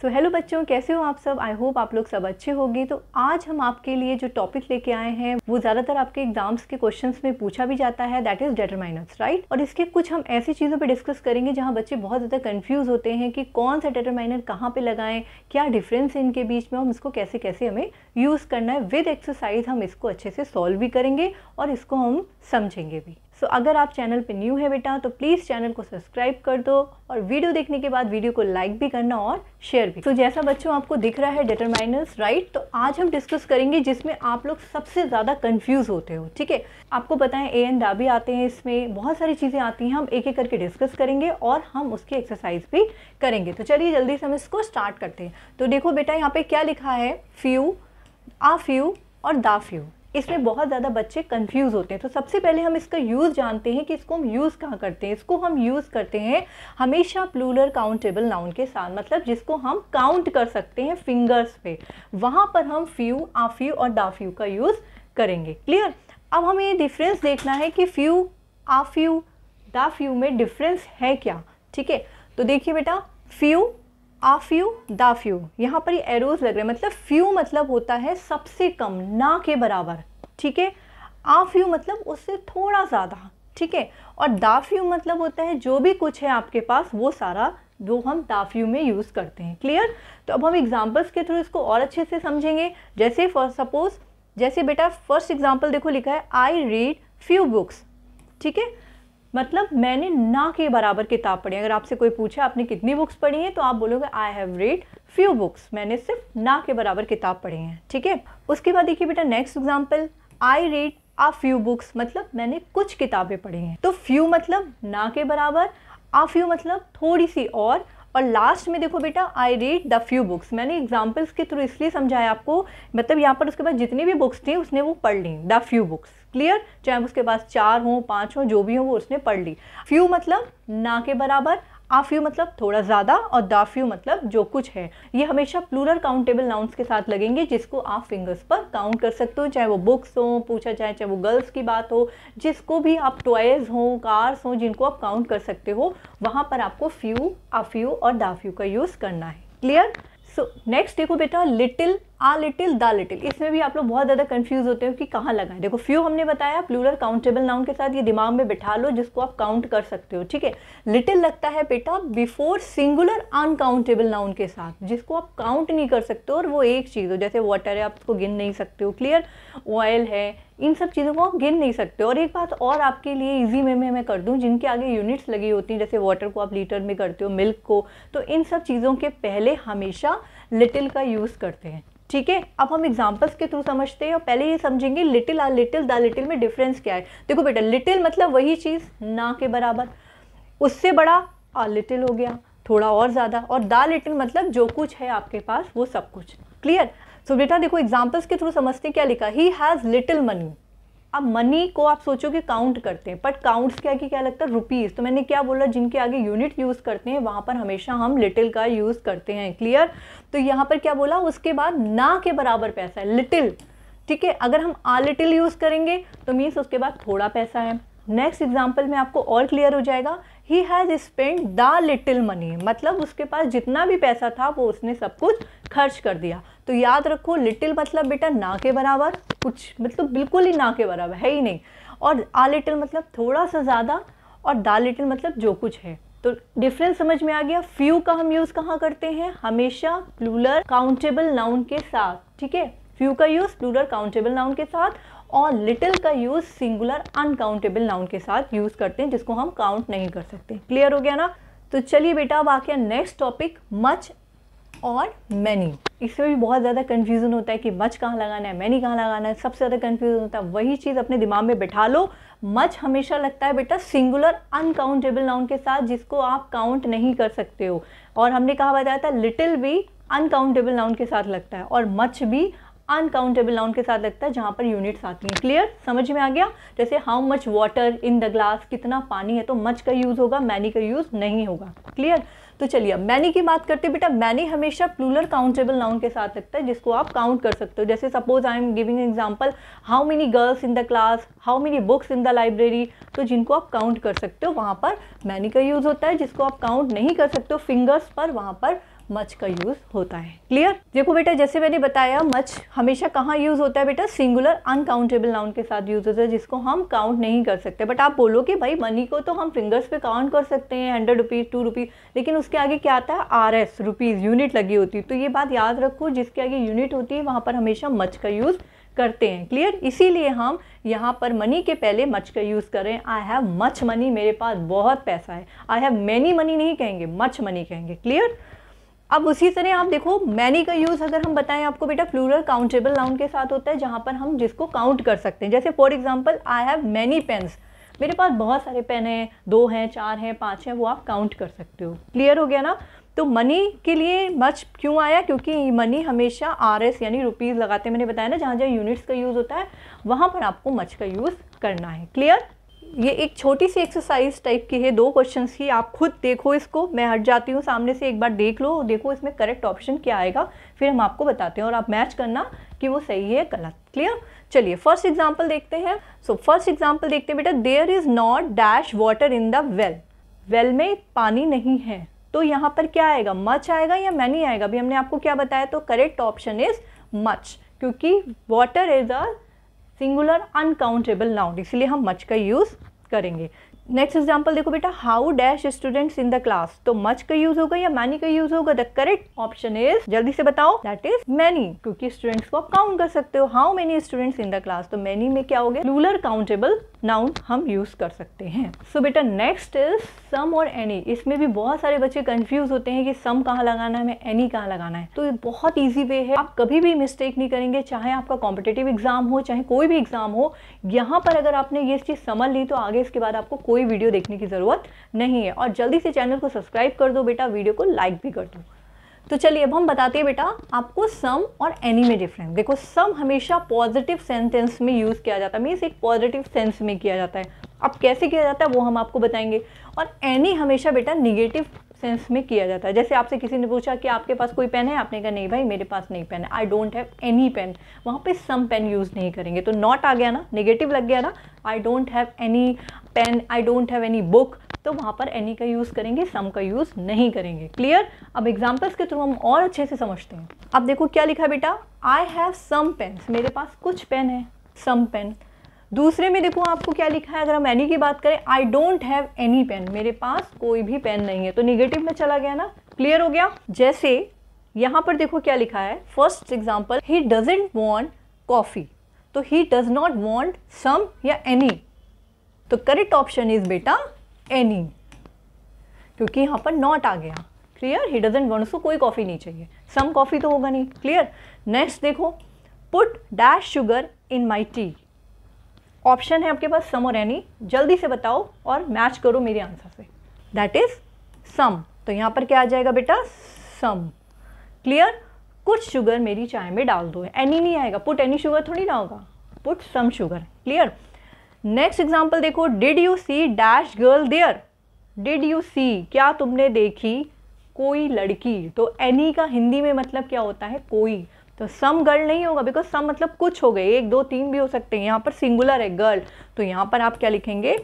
सो so, hello बच्चों कैसे हो आप सब आई होप आप लोग सब अच्छे होंगे तो आज हम आपके लिए जो टॉपिक लेके आए हैं वो ज़्यादातर आपके एग्जाम्स के क्वेश्चंस में पूछा भी जाता है दैट इज़ डेटरमाइनर्स राइट और इसके कुछ हम ऐसी चीज़ों पे डिस्कस करेंगे जहाँ बच्चे बहुत ज़्यादा कन्फ्यूज होते हैं कि कौन सा डेटरमाइनर कहाँ पर लगाएं क्या डिफरेंस है इनके बीच में हम इसको कैसे कैसे हमें यूज़ करना है विद एक्सरसाइज हम इसको अच्छे से सॉल्व भी करेंगे और इसको हम समझेंगे भी सो so, अगर आप चैनल पे न्यू है बेटा तो प्लीज़ चैनल को सब्सक्राइब कर दो और वीडियो देखने के बाद वीडियो को लाइक भी करना और शेयर भी तो so, जैसा बच्चों आपको दिख रहा है डिटरमाइनर्स राइट तो आज हम डिस्कस करेंगे जिसमें आप लोग सबसे ज़्यादा कन्फ्यूज होते हो ठीक है आपको बताएं ए एन दाबी आते हैं इसमें बहुत सारी चीज़ें आती हैं हम एक एक करके डिस्कस करेंगे और हम उसकी एक्सरसाइज भी करेंगे तो चलिए जल्दी से हम इसको स्टार्ट करते हैं तो देखो बेटा यहाँ पर क्या लिखा है फ्यू आ फ्यू और दा फ्यू इसमें बहुत ज़्यादा बच्चे कंफ्यूज होते हैं तो सबसे पहले हम इसका यूज़ जानते हैं कि इसको हम यूज़ कहाँ करते हैं इसको हम यूज़ करते हैं हमेशा प्लूलर काउंटेबल नाउन के साथ मतलब जिसको हम काउंट कर सकते हैं फिंगर्स पे वहाँ पर हम फ्यू आफ्यू और दाफ्यू का यूज़ करेंगे क्लियर अब हमें ये डिफरेंस देखना है कि फ्यू आफ्यू डाफ्यू में डिफरेंस है क्या ठीक है तो देखिए बेटा few a few the few यहाँ पर ये एरोज लग रहे हैं मतलब फ्यू मतलब होता है सबसे कम ना के बराबर ठीक है आ फ्यू मतलब उससे थोड़ा ज़्यादा ठीक है और दाफ्यू मतलब होता है जो भी कुछ है आपके पास वो सारा वो हम दाफ्यू में यूज़ करते हैं क्लियर तो अब हम एग्जाम्पल्स के थ्रू इसको और अच्छे से समझेंगे जैसे फॉर सपोज जैसे बेटा फर्स्ट एग्जाम्पल देखो लिखा है आई रीड फ्यू बुक्स ठीक है मतलब मैंने ना के बराबर किताब पढ़ी अगर आपसे कोई पूछे आपने कितनी बुक्स पढ़ी हैं तो आप बोलोगे I have read few books मैंने सिर्फ ना के बराबर किताब पढ़ी हैं ठीक है उसके बाद देखिए बेटा next example I read a few books मतलब मैंने कुछ किताबें पढ़ी हैं तो फ्यू मतलब ना के बराबर आ फ्यू मतलब थोड़ी सी और और लास्ट में देखो बेटा I read the few books मैंने एग्जाम्पल्स के थ्रू इसलिए समझाया आपको मतलब यहाँ पर उसके पास जितनी भी बुक्स थी उसने वो पढ़ ली द फ्यू बुक्स क्लियर चाहे उसके पास चार हो पांच हो जो भी हो वो उसने पढ़ ली फ्यू मतलब ना के बराबर आफ्यू मतलब थोड़ा ज़्यादा और दाफ्यू मतलब जो कुछ है ये हमेशा प्लूरल काउंटेबल नाउन्स के साथ लगेंगे जिसको आप फिंगर्स पर काउंट कर सकते हो चाहे वो बुक्स हो पूछा जाए चाहे वो गर्ल्स की बात हो जिसको भी आप टॉयज़ हो कार्स हो जिनको आप काउंट कर सकते हो वहाँ पर आपको फ्यू आफ्यू और दाफ्यू का यूज़ करना है क्लियर सो नेक्स्ट देखो बेटा little a little the little इसमें भी आप लोग बहुत ज़्यादा कंफ्यूज होते हो कि कहाँ लगा है देखो फ्यू हमने बताया प्लूरल काउंटेबल नाउन के साथ ये दिमाग में बिठा लो जिसको आप काउंट कर सकते हो ठीक है लिटिल लगता है बेटा बिफोर सिंगुलर अनकाउंटेबल नाउन के साथ जिसको आप काउंट नहीं कर सकते और वो एक चीज़ हो जैसे वाटर है आप उसको गिन नहीं सकते हो क्लियर ऑयल है इन सब चीज़ों को आप गिन नहीं सकते और एक बात और आपके लिए इजी वे में मैं कर दूं जिनके आगे यूनिट्स लगी होती हैं जैसे वाटर को आप लीटर में करते हो मिल्क को तो इन सब चीज़ों के पहले हमेशा लिटिल का यूज़ करते हैं ठीक है अब हम एग्जाम्पल्स के थ्रू समझते हैं और पहले ये समझेंगे little a little the little में डिफरेंस क्या है देखो बेटा लिटिल मतलब वही चीज़ ना के बराबर उससे बड़ा आ लिटिल हो गया थोड़ा और ज़्यादा और दा लिटिल मतलब जो कुछ है आपके पास वो सब कुछ क्लियर सो so, बेटा देखो एग्जाम्पल्स के थ्रू समझते क्या लिखा ही हैज़ लिटिल मनी अब मनी को आप सोचो कि काउंट करते हैं बट काउंट्स क्या कि क्या लगता है रुपीज़ तो मैंने क्या बोला जिनके आगे यूनिट यूज़ करते हैं वहाँ पर हमेशा हम लिटिल का यूज़ करते हैं क्लियर तो यहाँ पर क्या बोला उसके बाद ना के बराबर पैसा है लिटिल ठीक है अगर हम आ लिटिल यूज़ करेंगे तो मीन्स उसके बाद थोड़ा पैसा है नेक्स्ट एग्जाम्पल में आपको और क्लियर हो जाएगा he has spend the little money मतलब उसके पास जितना भी पैसा था वो उसने सब कुछ खर्च कर दिया तो याद रखो लिटिल मतलब बेटा ना के बराबर कुछ मतलब बिल्कुल ही ना के बराबर है ही नहीं और आ लिटिल मतलब थोड़ा सा ज़्यादा और द लिटिल मतलब जो कुछ है तो डिफरेंस समझ में आ गया फ्यू का हम यूज़ कहाँ करते हैं हमेशा प्लूलर काउंटेबल नाउन के साथ ठीक है फ्यू का यूज़ प्लूलर काउंटेबल नाउन के साथ और लिटिल का यूज़ सिंगुलर अनकाउंटेबल नाउन के साथ यूज़ करते हैं जिसको हम काउंट नहीं कर सकते क्लियर हो गया ना तो चलिए बेटा अब आके नेक्स्ट टॉपिक मच और मैनी इसमें भी बहुत ज़्यादा कन्फ्यूज़न होता है कि मच कहाँ लगाना है मैनी कहाँ लगाना है सबसे ज़्यादा कन्फ्यूज़न होता है वही चीज़ अपने दिमाग में बैठा लो मच हमेशा लगता है बेटा सिंगुलर अनकाउंटेबल नाउन के साथ जिसको आप काउंट नहीं कर सकते हो और हमने कहा बताया था लिटिल भी अनकाउंटेबल नाउन के साथ लगता है और मच भी अनकाउंटेबल नाउन के साथ लगता है जहाँ पर यूनिट्स आती हैं क्लियर समझ में आ गया जैसे how much water in the glass कितना पानी है तो मच का यूज़ होगा मैनी का यूज़ नहीं होगा क्लियर तो चलिए अब मैनी की बात करते बेटा मैनी हमेशा प्लूलर काउंटेबल नाउन के साथ लगता है जिसको आप काउंट कर सकते हो जैसे suppose I am giving example how many girls in the class how many books in the library तो जिनको आप काउंट कर सकते हो वहाँ पर मैनी का यूज़ होता है जिसको आप काउंट नहीं कर सकते हो फिंगर्स पर वहाँ पर मच का यूज़ होता है क्लियर देखो बेटा जैसे मैंने बताया मच हमेशा कहाँ यूज़ होता है बेटा सिंगुलर अनकाउंटेबल नाउन के साथ यूज़ होता है जिसको हम काउंट नहीं कर सकते बट आप बोलो कि भाई मनी को तो हम फिंगर्स पे काउंट कर सकते हैं हंड्रेड रुपीज़ टू रुपीज़ लेकिन उसके आगे क्या आता है आर एस रुपीज़ यूनिट लगी होती है तो ये बात याद रखो जिसके आगे यूनिट होती है वहां पर हमेशा मच का यूज़ करते हैं क्लियर इसीलिए हम यहाँ पर मनी के पहले मच का यूज़ करें आई हैव मच मनी मेरे पास बहुत पैसा है आई हैव मैनी मनी नहीं कहेंगे मच मनी कहेंगे क्लियर अब उसी तरह आप देखो मैनी का यूज़ अगर हम बताएं आपको बेटा फ्लूरल काउंटेबल नाउन के साथ होता है जहाँ पर हम जिसको काउंट कर सकते हैं जैसे for example I have many pens मेरे पास बहुत सारे पेन हैं दो हैं चार हैं पाँच हैं वो आप काउंट कर सकते हो क्लियर हो गया ना तो मनी के लिए मच क्यों आया क्योंकि मनी हमेशा आर एस यानी रुपीज़ लगाते मैंने बताया ना जहाँ जहाँ यूनिट्स का यूज़ होता है वहाँ पर आपको मच का यूज़ करना है क्लियर ये एक छोटी सी एक्सरसाइज टाइप की है दो क्वेश्चन की आप खुद देखो इसको मैं हट जाती हूँ सामने से एक बार देख लो देखो इसमें करेक्ट ऑप्शन क्या आएगा फिर हम आपको बताते हैं और आप मैच करना कि वो सही है गलत क्लियर चलिए फर्स्ट एग्जाम्पल देखते हैं सो फर्स्ट एग्जाम्पल देखते हैं बेटा there is not dash water in the well well में पानी नहीं है तो यहाँ पर क्या आएगा मच आएगा या मैनी आएगा अभी हमने आपको क्या बताया तो करेक्ट ऑप्शन इज़ मच क्योंकि water is a singular uncountable noun इसलिए हम मच का यूज़ करेंगे नेक्स्ट एग्जाम्पल देखो बेटा how dash students in the class तो मच का यूज होगा या मैनी का यूज होगा द करेक्ट ऑप्शन इज जल्दी से बताओ दैट इज मैनी क्योंकि स्टूडेंट्स को आप काउंट कर सकते हो how many students in the class तो मैनी में क्या हो गया रूलर काउंटेबल नाउन हम यूज कर सकते हैं सो बेटा नेक्स्ट इज सम और एनी इसमें भी बहुत सारे बच्चे कंफ्यूज होते हैं कि सम कहाँ लगाना है हमें एनी कहाँ लगाना है तो ये बहुत ईजी वे है आप कभी भी मिस्टेक नहीं करेंगे चाहे आपका कॉम्पिटेटिव एग्जाम हो चाहे कोई भी एग्जाम हो यहाँ पर अगर आपने ये चीज समझ ली तो आगे इसके बाद आपको कोई कोई वीडियो देखने की ज़रूरत नहीं है और जल्दी से चैनल को सब्सक्राइब कर दो बेटा वीडियो को लाइक भी कर दो तो चलिए अब हम बताते हैं बेटा आपको सम और एनी में डिफरेंस देखो सम हमेशा पॉजिटिव सेंटेंस में यूज़ किया जाता है मीन्स एक पॉजिटिव सेंस में किया जाता है अब कैसे किया जाता है वो हम आपको बताएंगे और एनी हमेशा बेटा निगेटिव सेंस में किया जाता है जैसे आपसे किसी ने पूछा कि आपके पास कोई पेन है आपने कहा नहीं भाई मेरे पास नहीं पेन है I don't have any pen वहाँ पे सम पेन यूज़ नहीं करेंगे तो नॉट आ गया ना नेगेटिव लग गया ना I don't have any pen I don't have any book तो वहाँ पर एनी का यूज़ करेंगे सम का यूज़ नहीं करेंगे क्लियर अब एग्जाम्पल्स के थ्रू हम और अच्छे से समझते हैं अब देखो क्या लिखा बेटा आई हैव सम पेन मेरे पास कुछ पेन है सम पेन दूसरे में देखो आपको क्या लिखा है अगर हम एनी की बात करें I don't have any pen मेरे पास कोई भी पेन नहीं है तो निगेटिव में चला गया ना क्लियर हो गया जैसे यहाँ पर देखो क्या लिखा है first example he doesn't want coffee तो he does not want some या एनी तो करेक्ट ऑप्शन इज बेटा एनी क्योंकि यहाँ पर नॉट आ गया क्लियर ही डजेंट वॉन्ट उसको कोई कॉफ़ी नहीं चाहिए सम कॉफ़ी तो होगा नहीं क्लियर नेक्स्ट देखो put dash sugar in my tea option है आपके पास सम और एनी जल्दी से बताओ और मैच करो मेरे answer say that is some तो यहाँ पर क्या आ जाएगा बेटा सम क्लियर कुछ शुगर मेरी चाय में डाल दो एनी नहीं आएगा पुट एनी शुगर थोड़ी ना होगा put some sugar clear next example देखो did you see dash girl there did you see क्या तुमने देखी कोई लड़की तो एनी का हिंदी में मतलब क्या होता है कोई तो सम गर्ल नहीं होगा बिकॉज सम मतलब कुछ हो गए एक दो तीन भी हो सकते हैं यहाँ पर सिंगुलर है गर्ल तो यहाँ पर आप क्या लिखेंगे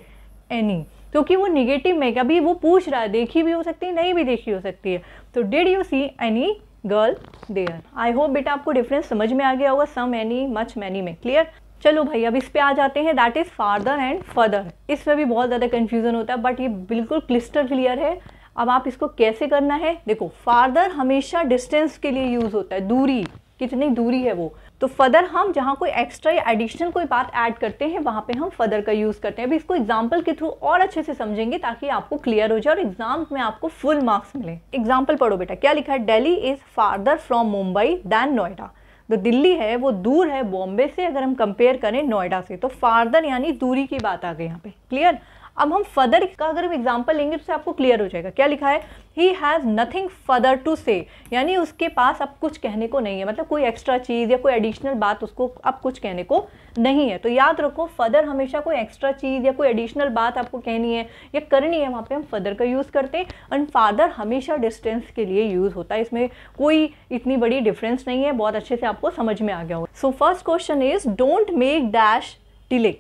एनी क्योंकि तो वो निगेटिव में कभी वो पूछ रहा है देखी भी हो सकती है नहीं भी देखी हो सकती है तो did you see any girl there I hope बेटा आपको डिफरेंस समझ में आ गया होगा सम एनी मच मैनी में क्लियर चलो भाई अब इस पे आ जाते हैं that is farther and further इसमें भी बहुत ज़्यादा कंफ्यूजन होता है बट ये बिल्कुल क्लिस्टर क्लियर है अब आप इसको कैसे करना है देखो फार्दर हमेशा डिस्टेंस के लिए यूज़ होता है दूरी कितनी दूरी है वो तो फदर हम जहाँ कोई एक्स्ट्रा या एडिशनल कोई बात ऐड करते हैं वहाँ पे हम फदर का यूज़ करते हैं अभी इसको एग्जाम्पल के थ्रू और अच्छे से समझेंगे ताकि आपको क्लियर हो जाए और एग्जाम में आपको फुल मार्क्स मिले एग्जाम्पल पढ़ो बेटा क्या लिखा है Delhi is farther from Mumbai than Noida जो दिल्ली है वो दूर है बॉम्बे से अगर हम कंपेयर करें नोएडा से तो फार्दर यानी दूरी की बात आ गई यहाँ पे क्लियर अब हम फर्दर का अगर हम एग्जाम्पल लेंगे तो उससे आपको क्लियर हो जाएगा क्या लिखा है he has nothing further to say यानी उसके पास अब कुछ कहने को नहीं है मतलब कोई एक्स्ट्रा चीज़ या कोई एडिशनल बात उसको अब कुछ कहने को नहीं है तो याद रखो फर्दर हमेशा कोई एक्स्ट्रा चीज़ या कोई एडिशनल बात आपको कहनी है या करनी है वहाँ पे हम फर्दर का यूज़ करते हैं एंड फादर हमेशा डिस्टेंस के लिए यूज़ होता है इसमें कोई इतनी बड़ी डिफरेंस नहीं है बहुत अच्छे से आपको समझ में आ गया हो so first question is don't make dash delay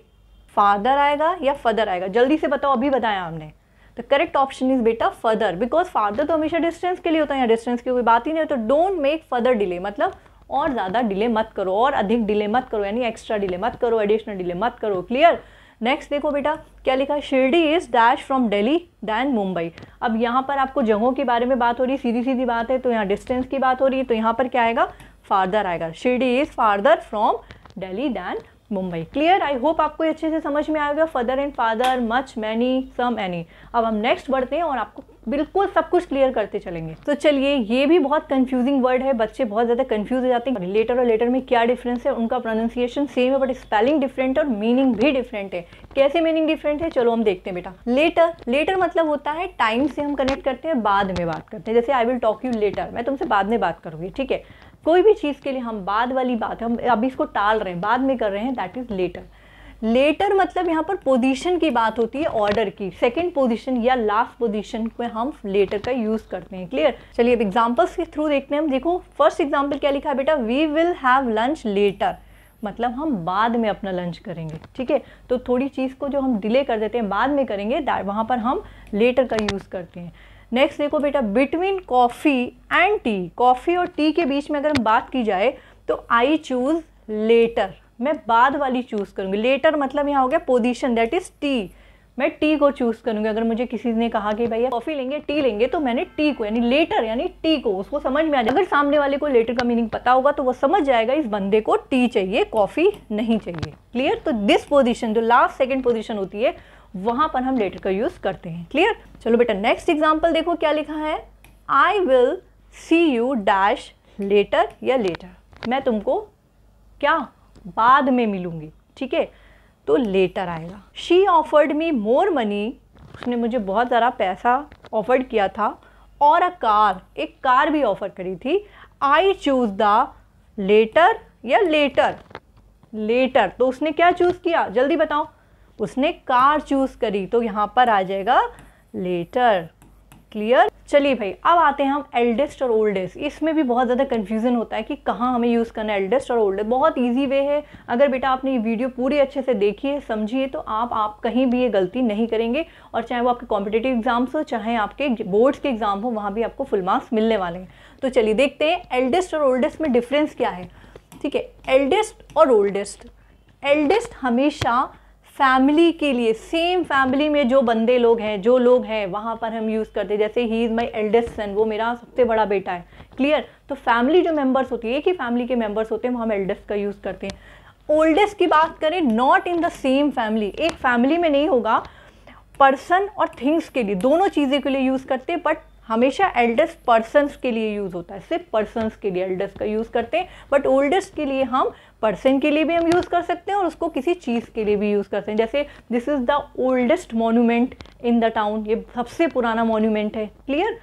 farther आएगा या फदर आएगा जल्दी से बताओ अभी बताया हमने तो करेक्ट ऑप्शन इज बेटा फदर बिकॉज फादर तो हमेशा डिस्टेंस के लिए होता है या डिस्टेंस की कोई बात ही नहीं हो तो डोंट मेक फदर डिले मतलब और ज़्यादा डिले मत करो और अधिक डिले मत करो यानी एक्स्ट्रा डिले मत करो एडिशनल डिले मत करो क्लियर नेक्स्ट देखो बेटा क्या लिखा है Shirdi is dash from Delhi than Mumbai अब यहाँ पर आपको जगहों के बारे में बात हो रही सीधी सीधी बात है तो यहाँ डिस्टेंस की बात हो रही है तो यहाँ पर क्या आएगा फार्दर आएगा Shirdi is farther from Delhi than Mumbai clear I hope आपको अच्छे से समझ में आएगा further and farther much many some any अब हम नेक्स्ट बढ़ते हैं और आपको बिल्कुल सब कुछ क्लियर करते चलेंगे तो चलिए ये भी बहुत कंफ्यूजिंग वर्ड है बच्चे बहुत ज़्यादा कंफ्यूज हो जाते हैं लेटर और लेटर में क्या डिफरेंस है उनका प्रोनाउंसिएशन सेम है बट स्पेलिंग डिफरेंट है और मीनिंग भी डिफरेंट है कैसे मीनिंग डिफरेंट है चलो हम देखते हैं बेटा लेटर लेटर मतलब होता है टाइम से हम कनेक्ट करते हैं बाद में बात करते हैं जैसे I will talk you later मैं तुमसे बाद में बात करूंगी ठीक है कोई भी चीज़ के लिए हम बाद वाली बात हम अभी इसको टाल रहे हैं बाद में कर रहे हैं दैट इज़ लेटर लेटर मतलब यहाँ पर पोजीशन की बात होती है ऑर्डर की सेकंड पोजीशन या लास्ट पोजीशन में हम लेटर का यूज़ करते हैं क्लियर चलिए अब एग्जांपल्स के थ्रू देखते हैं हम देखो फर्स्ट एग्जांपल क्या लिखा है बेटा we will have lunch later मतलब हम बाद में अपना लंच करेंगे ठीक है तो थोड़ी चीज़ को जो हम डिले कर देते हैं बाद में करेंगे वहाँ पर हम लेटर का यूज़ करते हैं नेक्स्ट देखो बेटा between coffee and tea coffee और टी के बीच में अगर हम बात की जाए तो आई चूज़ लेटर मैं बाद वाली चूज़ करूंगी लेटर मतलब यहाँ हो गया पोजिशन दैट इज़ टी मैं टी को चूज़ करूंगी अगर मुझे किसी ने कहा कि भैया कॉफ़ी लेंगे टी लेंगे तो मैंने टी को यानी लेटर यानी टी को उसको समझ में आ जाए अगर सामने वाले को लेटर का मीनिंग पता होगा तो वो समझ जाएगा इस बंदे को टी चाहिए कॉफ़ी नहीं चाहिए क्लियर तो दिस पोजिशन जो लास्ट सेकेंड पोजिशन होती है वहां पर हम लेटर का यूज़ करते हैं क्लियर चलो बेटा नेक्स्ट एग्जाम्पल देखो क्या लिखा है I will see you dash later या लेटर मैं तुमको क्या बाद में मिलूंगी ठीक है तो लेटर आएगा she offered me more money उसने मुझे बहुत ज़्यादा पैसा ऑफर्ड किया था और अ कार एक कार भी ऑफर करी थी आई चूज़ द लेटर या लेटर लेटर तो उसने क्या चूज़ किया जल्दी बताओ उसने कार चूज़ करी तो यहाँ पर आ जाएगा लेटर क्लियर चलिए भाई अब आते हैं हम एल्डेस्ट और ओल्डेस्ट इसमें भी बहुत ज़्यादा कन्फ्यूज़न होता है कि कहाँ हमें यूज़ करना है एल्डेस्ट और ओल्डेस्ट बहुत ईजी वे है अगर बेटा आपने ये वीडियो पूरी अच्छे से देखी है समझिए तो आप आप कहीं भी ये गलती नहीं करेंगे और चाहे वो आपके कॉम्पिटेटिव एग्जाम्स हो चाहे आपके बोर्ड्स के एग्ज़ाम हो वहाँ भी आपको फुल मार्क्स मिलने वाले हैं तो चलिए देखते हैं एल्डेस्ट और ओल्डेस्ट में डिफरेंस क्या है ठीक है एल्डेस्ट और ओल्डेस्ट एल्डेस्ट हमेशा फैमिली के लिए सेम फैमिली में जो बंदे लोग हैं जो लोग हैं वहाँ पर हम यूज़ करते हैं जैसे he is my eldest son वो मेरा सबसे बड़ा बेटा है क्लियर तो फैमिली जो मेम्बर्स होती है एक ही फैमिली के मेम्बर्स होते हैं वहाँ हम एल्डेस्ट का यूज़ करते हैं ओल्डेस्ट की बात करें not in the same family एक फैमिली में नहीं होगा पर्सन और थिंग्स के लिए दोनों चीज़ें के लिए यूज़ करते हैं बट हमेशा एल्डेस्ट पर्सन के लिए यूज़ होता है सिर्फ पर्सन के लिए एल्डेस्ट का यूज़ करते हैं बट ओल्डेस्ट के लिए हम पर्सन के लिए भी हम यूज़ कर सकते हैं और उसको किसी चीज़ के लिए भी यूज़ करते हैं जैसे this is the oldest monument in the town ये सबसे पुराना मोन्यूमेंट है क्लियर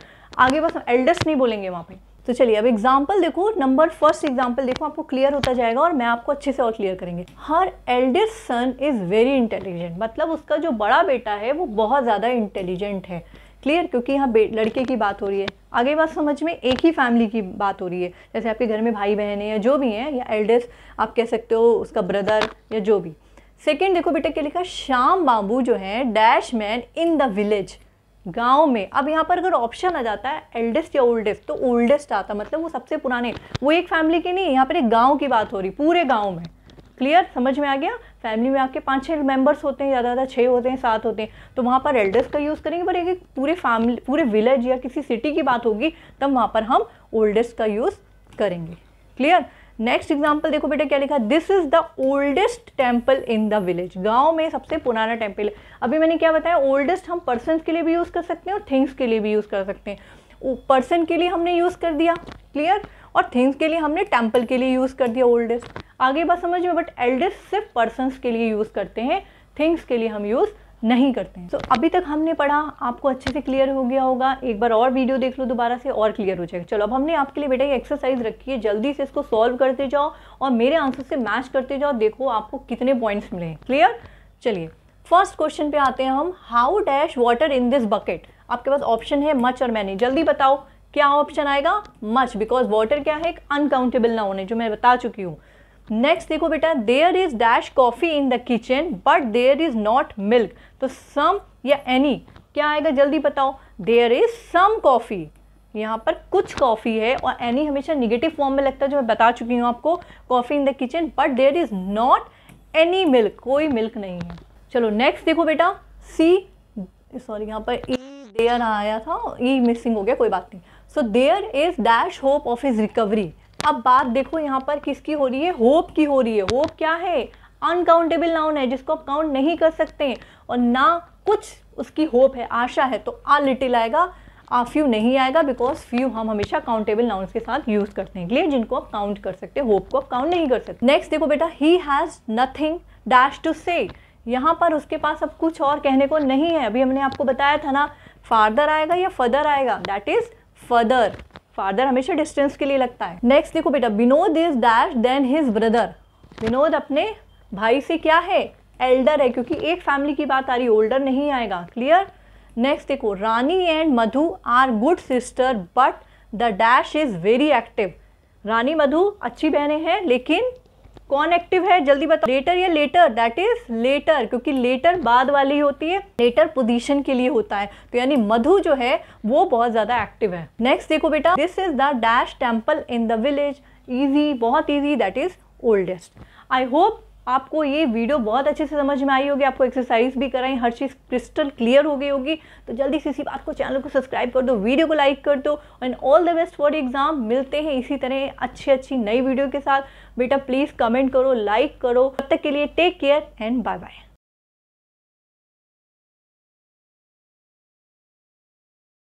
आगे बस हम एल्डेस्ट नहीं बोलेंगे वहाँ पर तो चलिए अब एग्जाम्पल देखो नंबर फर्स्ट एग्जाम्पल देखो आपको क्लियर होता जाएगा और मैं आपको अच्छे से और क्लियर करेंगे her eldest son is very intelligent मतलब उसका जो बड़ा बेटा है वो बहुत ज़्यादा इंटेलिजेंट है क्लियर क्योंकि यहाँ लड़के की बात हो रही है आगे बात समझ में एक ही फैमिली की बात हो रही है जैसे आपके घर में भाई बहन है या जो भी हैं या एल्डर्स आप कह सकते हो उसका ब्रदर या जो भी सेकेंड देखो बेटा क्या लिखा श्याम बाबू जो है dash man in the village गांव में अब यहाँ पर अगर ऑप्शन आ जाता है एल्डेस्ट या ओल्डेस्ट तो ओल्डेस्ट आता मतलब वो सबसे पुराने वो एक फैमिली की नहीं यहाँ पर एक गाँव की बात हो रही पूरे गाँव में क्लियर समझ में आ गया फैमिली में आपके पांच छह मेंबर्स होते हैं ज़्यादा ज़्यादा छः होते हैं सात होते हैं तो वहाँ पर एल्डर्स का यूज़ करेंगे पर एक पूरे फैमिली पूरे विलेज या किसी सिटी की बात होगी तब वहाँ पर हम ओल्डेस्ट का यूज़ करेंगे क्लियर नेक्स्ट एग्जाम्पल देखो बेटा क्या लिखा this is the oldest temple in the village गांव में सबसे पुराना टेम्पल है अभी मैंने क्या बताया ओल्डेस्ट हम पर्सन के लिए भी यूज़ कर सकते हैं और थिंग्स के लिए भी यूज़ कर सकते हैं पर्सन के लिए हमने यूज़ कर दिया क्लियर और थिंग्स के लिए हमने टेम्पल के लिए यूज़ कर दिया ओल्डेस्ट आगे बात समझ में बट एल्डेस्ट सिर्फ पर्सन के लिए यूज़ करते हैं थिंग्स के लिए हम यूज़ नहीं करते हैं तो so, अभी तक हमने पढ़ा आपको अच्छे से क्लियर हो गया होगा एक बार और वीडियो देख लो दोबारा से और क्लियर हो जाएगा चलो अब हमने आपके लिए बेटा ये एक्सरसाइज रखी है जल्दी से इसको सॉल्व करते जाओ और मेरे आंसर से मैच करते जाओ देखो आपको कितने पॉइंट्स मिले हैं क्लियर चलिए फर्स्ट क्वेश्चन पे आते हैं हम how dash water in this bucket आपके पास ऑप्शन है मच और मैनी जल्दी बताओ क्या ऑप्शन आएगा मच बिकॉज वाटर क्या है एक अनकाउंटेबल नाउन है जो मैं बता चुकी हूँ नेक्स्ट देखो बेटा there is dash coffee in the kitchen but there is not milk तो सम या एनी क्या आएगा जल्दी बताओ देयर इज सम कॉफ़ी यहाँ पर कुछ कॉफ़ी है और एनी हमेशा निगेटिव फॉर्म में लगता है जो मैं बता चुकी हूँ आपको coffee in the kitchen but there is not any milk कोई मिल्क नहीं है चलो नेक्स्ट देखो बेटा सी सॉरी यहाँ पर ई e, देयर आया था ई e मिसिंग हो गया कोई बात नहीं so there is dash hope of is recovery अब बात देखो यहाँ पर किसकी हो रही है होप की हो रही है होप क्या है अनकाउंटेबल नाउन है जिसको आप काउंट नहीं कर सकते हैं और ना कुछ उसकी होप है आशा है तो आ लिटिल आएगा आ फ्यू नहीं आएगा बिकॉज फ्यू हम हमेशा काउंटेबल नाउन्स के साथ यूज़ करते हैं क्लियर जिनको आप काउंट कर सकते हैं होप को आप काउंट नहीं कर सकते नेक्स्ट देखो बेटा he has nothing dash to say यहाँ पर उसके पास अब कुछ और कहने को नहीं है अभी हमने आपको बताया था ना फादर आएगा या फदर आएगा दैट इज़ फर्दर फादर हमेशा डिस्टेंस के लिए लगता है नेक्स्ट देखो बेटा Vinod is dash than his brother Vinod अपने भाई से क्या है एल्डर है क्योंकि एक फैमिली की बात आ रही ओल्डर नहीं आएगा क्लियर नेक्स्ट देखो Rani and Madhu are good sister but the dash is very active Rani Madhu अच्छी बहनें हैं लेकिन कौन एक्टिव है जल्दी बताओ लेटर या लेटर दैट इज लेटर क्योंकि लेटर बाद वाली होती है लेटर पोजीशन के लिए होता है तो यानी मधु जो है वो बहुत ज्यादा एक्टिव है नेक्स्ट देखो बेटा this is the dash temple in the village easy बहुत easy that is oldest I hope आपको ये वीडियो बहुत अच्छे से समझ में आई होगी आपको एक्सरसाइज भी कराई हर चीज़ क्रिस्टल क्लियर हो गई होगी तो जल्दी से इसी बात को चैनल को सब्सक्राइब कर दो वीडियो को लाइक कर दो and all the best for exam मिलते हैं इसी तरह अच्छी अच्छी नई वीडियो के साथ बेटा प्लीज़ कमेंट करो लाइक करो तब तक के लिए take care and bye bye